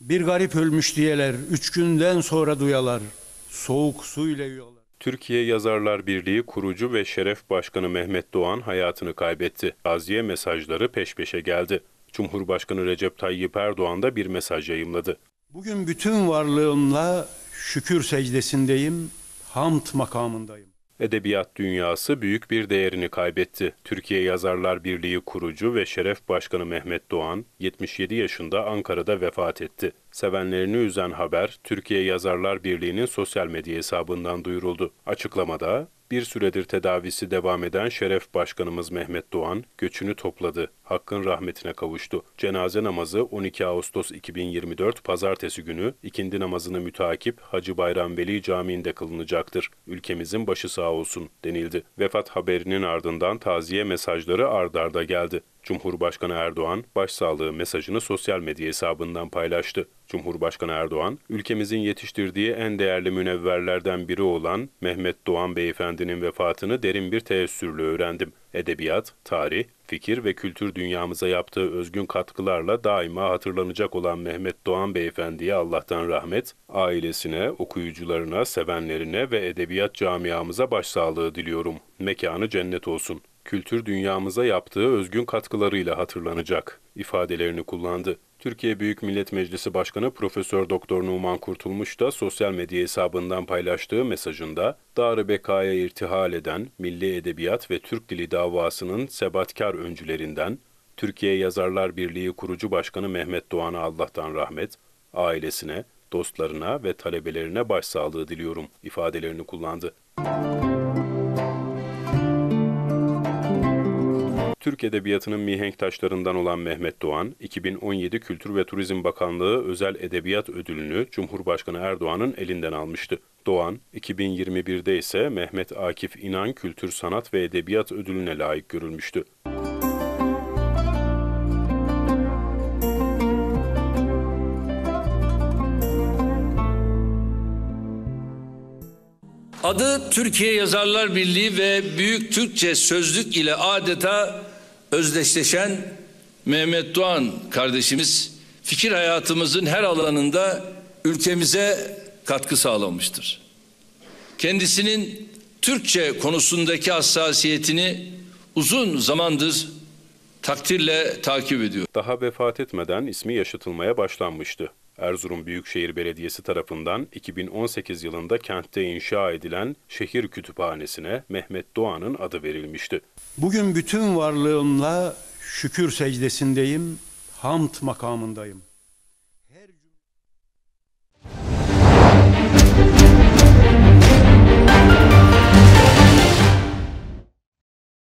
Bir garip ölmüş diyeler, üç günden sonra duyalar, soğuk suyla yiyorlar. Türkiye Yazarlar Birliği kurucu ve şeref başkanı Mehmet Doğan hayatını kaybetti. Gaziye mesajları peş peşe geldi. Cumhurbaşkanı Recep Tayyip Erdoğan da bir mesaj yayımladı. Bugün bütün varlığımla şükür secdesindeyim, hamd makamındayım edebiyat dünyası büyük bir değerini kaybetti. Türkiye Yazarlar Birliği kurucu ve şeref başkanı Mehmet Doğan 77 yaşında Ankara'da vefat etti. Sevenlerini üzen haber Türkiye Yazarlar Birliği'nin sosyal medya hesabından duyuruldu. Açıklamada bir süredir tedavisi devam eden Şeref Başkanımız Mehmet Doğan göçünü topladı. Hakk'ın rahmetine kavuştu. Cenaze namazı 12 Ağustos 2024 Pazartesi günü ikindi namazını mütakip Hacı Bayram Veli Camii'nde kılınacaktır. Ülkemizin başı sağ olsun denildi. Vefat haberinin ardından taziye mesajları ardarda geldi. Cumhurbaşkanı Erdoğan başsağlığı mesajını sosyal medya hesabından paylaştı. Cumhurbaşkanı Erdoğan, ülkemizin yetiştirdiği en değerli münevverlerden biri olan Mehmet Doğan Beyefendinin vefatını derin bir teessürle öğrendim edebiyat, tarih, fikir ve kültür dünyamıza yaptığı özgün katkılarla daima hatırlanacak olan Mehmet Doğan Beyefendi'ye Allah'tan rahmet, ailesine, okuyucularına, sevenlerine ve edebiyat camiamıza başsağlığı diliyorum. Mekanı cennet olsun kültür dünyamıza yaptığı özgün katkılarıyla hatırlanacak ifadelerini kullandı. Türkiye Büyük Millet Meclisi Başkanı Profesör Doktor Numan Kurtulmuş da sosyal medya hesabından paylaştığı mesajında Darı Beka'ya irtihal eden milli edebiyat ve Türk dili davasının sebatkar öncülerinden Türkiye Yazarlar Birliği kurucu başkanı Mehmet Doğan'a Allah'tan rahmet, ailesine, dostlarına ve talebelerine başsağlığı diliyorum ifadelerini kullandı. Müzik Türk Edebiyatı'nın mihenk taşlarından olan Mehmet Doğan, 2017 Kültür ve Turizm Bakanlığı Özel Edebiyat Ödülünü Cumhurbaşkanı Erdoğan'ın elinden almıştı. Doğan, 2021'de ise Mehmet Akif İnan Kültür Sanat ve Edebiyat Ödülüne layık görülmüştü. Adı Türkiye Yazarlar Birliği ve Büyük Türkçe Sözlük ile adeta özdeşleşen Mehmet Doğan kardeşimiz fikir hayatımızın her alanında ülkemize katkı sağlamıştır. Kendisinin Türkçe konusundaki hassasiyetini uzun zamandır takdirle takip ediyor. Daha vefat etmeden ismi yaşatılmaya başlanmıştı. Erzurum Büyükşehir Belediyesi tarafından 2018 yılında kentte inşa edilen şehir kütüphanesine Mehmet Doğan'ın adı verilmişti. Bugün bütün varlığımla şükür secdesindeyim, hamd makamındayım.